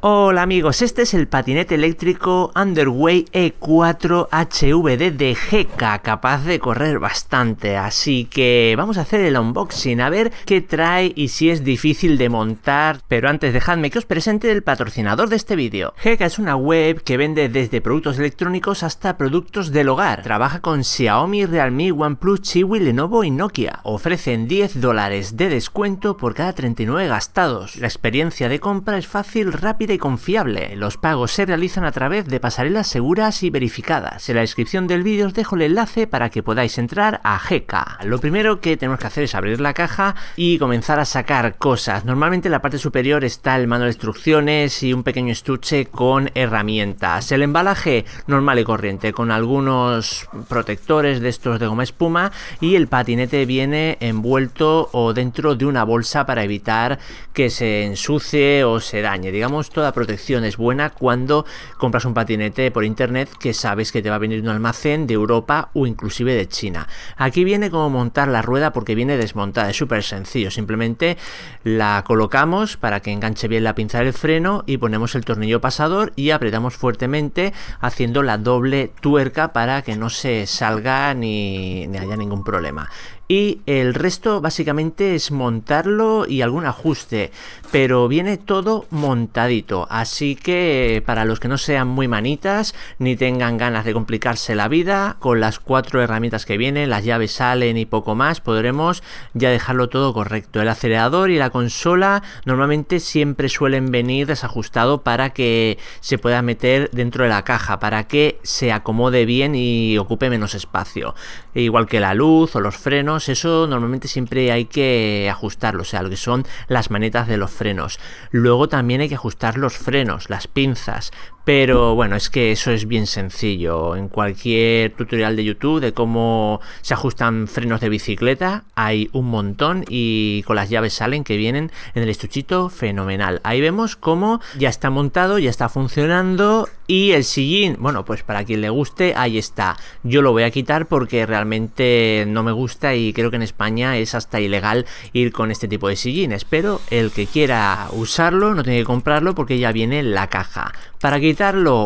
Hola amigos, este es el patinete eléctrico Underway E4 HVD de GK, capaz de correr bastante, así que vamos a hacer el unboxing, a ver qué trae y si es difícil de montar, pero antes dejadme que os presente el patrocinador de este vídeo. GK es una web que vende desde productos electrónicos hasta productos del hogar, trabaja con Xiaomi, Realme, OnePlus, Chiwi, Lenovo y Nokia, ofrecen 10 dólares de descuento por cada 39 gastados, la experiencia de compra es fácil, rápida y confiable. Los pagos se realizan a través de pasarelas seguras y verificadas. En la descripción del vídeo os dejo el enlace para que podáis entrar a GECA. Lo primero que tenemos que hacer es abrir la caja y comenzar a sacar cosas. Normalmente en la parte superior está el manual de instrucciones y un pequeño estuche con herramientas. El embalaje normal y corriente con algunos protectores de estos de goma espuma y el patinete viene envuelto o dentro de una bolsa para evitar que se ensucie o se dañe. Digamos la protección es buena cuando compras un patinete por internet que sabes que te va a venir un almacén de Europa o inclusive de China. Aquí viene como montar la rueda porque viene desmontada, es súper sencillo, simplemente la colocamos para que enganche bien la pinza del freno y ponemos el tornillo pasador y apretamos fuertemente haciendo la doble tuerca para que no se salga ni haya ningún problema. Y el resto básicamente es montarlo y algún ajuste pero viene todo montadito. Así que para los que no sean muy manitas ni tengan ganas de complicarse la vida, con las cuatro herramientas que vienen, las llaves salen y poco más, podremos ya dejarlo todo correcto. El acelerador y la consola normalmente siempre suelen venir desajustado para que se pueda meter dentro de la caja, para que se acomode bien y ocupe menos espacio. Igual que la luz o los frenos, eso normalmente siempre hay que ajustarlo, o sea, lo que son las manetas de los frenos. Luego también hay que ajustar los frenos, las pinzas, pero bueno, es que eso es bien sencillo. En cualquier tutorial de YouTube de cómo se ajustan frenos de bicicleta, hay un montón y con las llaves salen que vienen en el estuchito fenomenal. Ahí vemos cómo ya está montado, ya está funcionando y el sillín, bueno, pues para quien le guste, ahí está. Yo lo voy a quitar porque realmente no me gusta y creo que en España es hasta ilegal ir con este tipo de sillines, pero el que quiera usarlo no tiene que comprarlo porque ya viene la caja. Para quitar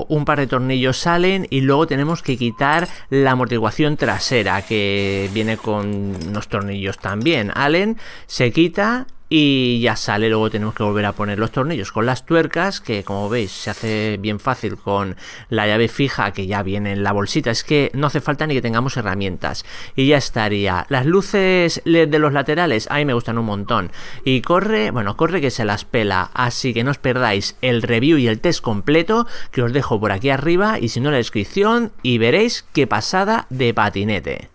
un par de tornillos salen y luego tenemos que quitar la amortiguación trasera que viene con unos tornillos también. Allen se quita y ya sale, luego tenemos que volver a poner los tornillos con las tuercas, que como veis se hace bien fácil con la llave fija que ya viene en la bolsita, es que no hace falta ni que tengamos herramientas y ya estaría. Las luces de los laterales, a mí me gustan un montón y corre, bueno, corre que se las pela, así que no os perdáis el review y el test completo que os dejo por aquí arriba y si no en la descripción y veréis qué pasada de patinete.